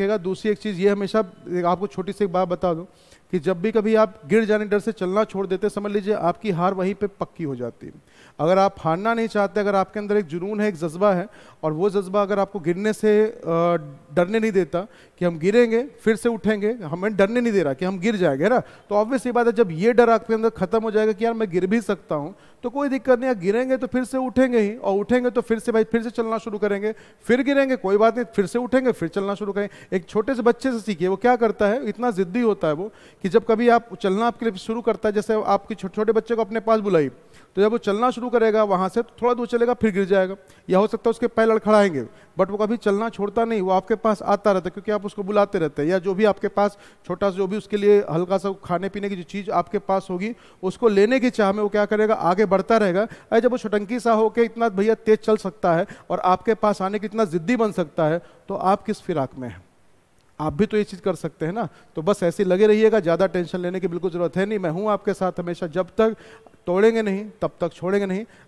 रखेगा दूसरी एक चीज़ ये हमेशा आपको छोटी सी बात बता दूँ कि जब भी कभी आप गिर जाने डर से चलना छोड़ देते समझ लीजिए आपकी हार वहीं पे पक्की हो जाती है अगर आप हारना नहीं चाहते अगर आपके अंदर एक जुनून है एक जज्बा है और वो जज्बा अगर आपको गिरने से डरने नहीं देता कि हम गिरेंगे फिर से उठेंगे हमें डरने नहीं दे रहा कि हम गिर जाएंगे ना तो ऑब्वियस ये बात है जब ये डर आपके अंदर खत्म हो जाएगा कि यार मैं गिर भी सकता हूँ तो कोई दिक्कत नहीं गिरेंगे तो फिर से उठेंगे ही और उठेंगे तो फिर से भाई फिर से चलना शुरू करेंगे फिर गिरेंगे कोई बात नहीं फिर से उठेंगे फिर चलना शुरू करेंगे एक छोटे से बच्चे से सीखिए वो क्या करता है इतना ज़िद्दी होता है वो कि जब कभी आप चलना आपके लिए शुरू करता है जैसे आपके छोटे छोटे बच्चे को अपने पास बुलाई तो जब वो चलना शुरू करेगा वहाँ से तो थोड़ा दूर चलेगा फिर गिर जाएगा या हो सकता है उसके पैर लड़खड़ाएंगे बट वो कभी चलना छोड़ता नहीं वो आपके पास आता रहता है क्योंकि आप उसको बुलाते रहते हैं या जो भी आपके पास छोटा सा जो भी उसके लिए हल्का सा खाने पीने की जो चीज़ आपके पास होगी उसको लेने की चाह में वो क्या करेगा आगे बढ़ता रहेगा अरे जब वो छटंकी सा होकर इतना भैया तेज चल सकता है और आपके पास आने की इतना ज़िद्दी बन सकता है तो आप किस फिराक में हैं आप भी तो ये चीज़ कर सकते हैं ना तो बस ऐसे लगे रहिएगा ज़्यादा टेंशन लेने की बिल्कुल ज़रूरत है नहीं मैं हूँ आपके साथ हमेशा जब तक तोड़ेंगे नहीं तब तक छोड़ेंगे नहीं